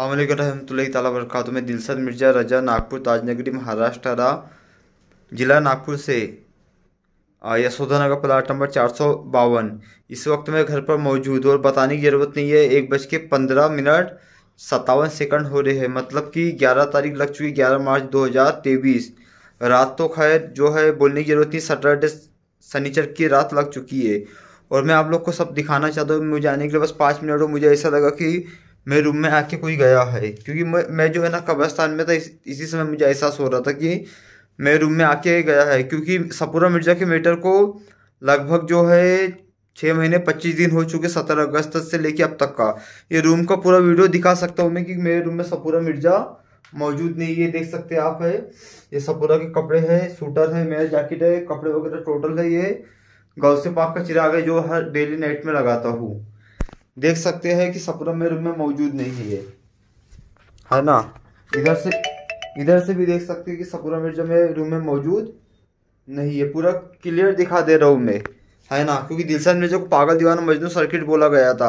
अल्लाम वरक मैं दिलसद मिर्ज़ा रजा नागपुर ताजनगरी महाराष्ट्र जिला नागपुर से यशोदा नगर प्लाट नंबर चार सौ बावन इस वक्त मैं घर पर मौजूद हूँ और बताने की ज़रूरत नहीं है एक बज के पंद्रह मिनट सत्तावन सेकंड हो रहे हैं मतलब कि ग्यारह तारीख लग चुकी ग्यारह मार्च दो हज़ार तेईस रात तो खैर जो है बोलने की ज़रूरत नहीं सैटरडे शनिचर की रात लग चुकी है और मैं आप लोग को सब दिखाना चाहता हूँ मुझे आने के लिए बस पाँच मिनट और मुझे ऐसा लगा कि मेरे रूम में आके कोई गया है क्योंकि मैं मैं जो है ना कब्रस्तान में था इस, इसी समय मुझे एहसास हो रहा था कि मेरे रूम में आके गया है क्योंकि सपूरा मिर्जा के मेटर को लगभग जो है छः महीने पच्चीस दिन हो चुके सत्रह अगस्त से लेके अब तक का ये रूम का पूरा वीडियो दिखा सकता हूँ मैं कि मेरे रूम में सपूरा मिर्जा मौजूद नहीं ये देख सकते आप है ये सपूरा के कपड़े हैं सूटर है मेरा जैकेट है कपड़े वगैरह टोटल है ये गौ से पाक का चिराग है जो हर डेली नाइट में लगाता हूँ देख सकते हैं कि सपरम में रूम में मौजूद नहीं है है ना इधर से इधर से भी देख सकते हैं कि सपूरा मिर्जा में रूम में मौजूद नहीं है पूरा क्लियर दिखा दे रहा हूँ मैं है ना क्योंकि दिलशन मिर्जा को पागल दीवाना मजनू सर्किट बोला गया था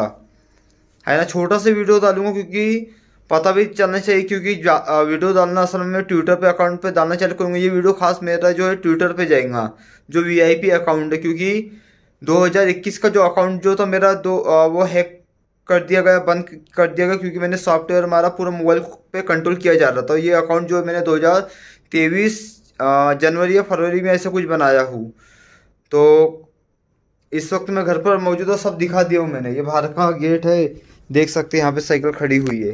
है ना छोटा से वीडियो डालूंगा क्योंकि पता भी चलना चाहिए क्योंकि वीडियो डालना असल में ट्विटर पे अकाउंट पे डालना चालू करूँगा ये वीडियो खास मेरा जो है ट्विटर पे जाएगा जो वीआईपी अकाउंट है क्योंकि 2021 का जो अकाउंट जो था मेरा दो वो हैक कर दिया गया बंद कर दिया गया क्योंकि मैंने सॉफ्टवेयर हमारा पूरा मोबाइल पे कंट्रोल किया जा रहा था तो ये अकाउंट जो मैंने 2023 जनवरी या फरवरी में ऐसे कुछ बनाया हूँ तो इस वक्त मैं घर पर मौजूद हूँ सब दिखा दिया हूँ मैंने ये भारत का गेट है देख सकते हैं यहाँ पे साइकिल खड़ी हुई है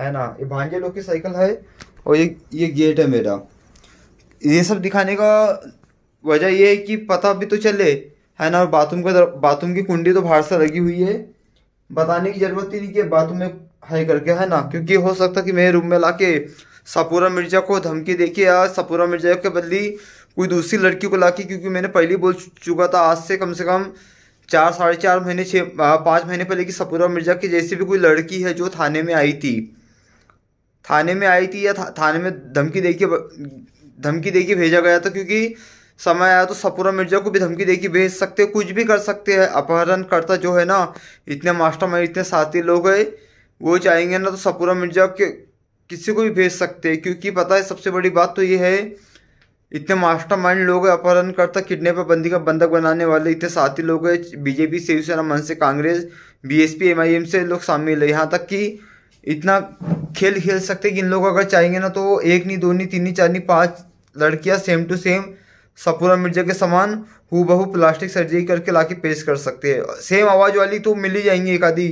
है ना ये भांजे लोग की साइकिल है और ये ये गेट है मेरा ये सब दिखाने का वजह ये है कि पता भी तो चले है ना बाथरूम का बाथरूम की कुंडी तो बाहर से लगी हुई है बताने की जरूरत ही नहीं कि बाथरूम में हाई करके है ना क्योंकि हो सकता कि मेरे रूम में ला के सपूरा मिर्जा को धमकी के या सपूरा मिर्जा के बदली कोई दूसरी लड़की को ला के क्योंकि मैंने पहले बोल चुका था आज से कम से कम चार साढ़े चार महीने छः पाँच महीने पहले कि सपूरा मिर्जा की जैसी भी कोई लड़की है जो थाने में आई थी थाने में आई थी या था, थाने में धमकी दे के धमकी दे के भेजा गया था क्योंकि समय आया तो सपूरा मिर्जा को भी धमकी दे के भेज सकते कुछ भी कर सकते हैं अपहरणकर्ता जो है ना इतने मास्टर इतने साथी लोग हैं वो चाहेंगे ना तो सपूरा मिर्जा के किसी को भी भेज सकते हैं क्योंकि पता है सबसे बड़ी बात तो ये है इतने मास्टरमाइंड लोग हैं अपहरणकर्ता पर बंदी का बंधक बनाने वाले इतने साथी लोग हैं बीजेपी शिवसेना मन से कांग्रेस बीएसपी एमआईएम से लोग शामिल है यहाँ तक कि इतना खेल खेल सकते हैं कि इन लोग अगर चाहेंगे ना तो एक नहीं दो नहीं तीन नहीं चार नहीं पाँच लड़कियाँ सेम टू सेम सपूरा मिर्जा के समान हु प्लास्टिक सर्जरी करके ला के पेश कर सकते हैं सेम आवाज़ वाली तो मिल ही जाएंगी एक आधी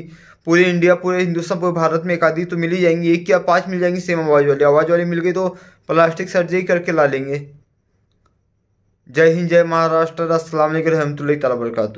पूरे इंडिया पूरे हिंदुस्तान पूरे भारत में एक आधी तो मिल ही जाएंगी एक या पाँच मिल जाएंगी सेम आवाज़ वाली आवाज़ वाली मिल गई तो प्लास्टिक सर्जरी करके ला लेंगे जय हिंद जय महाराष्ट्र असलम रहमत तला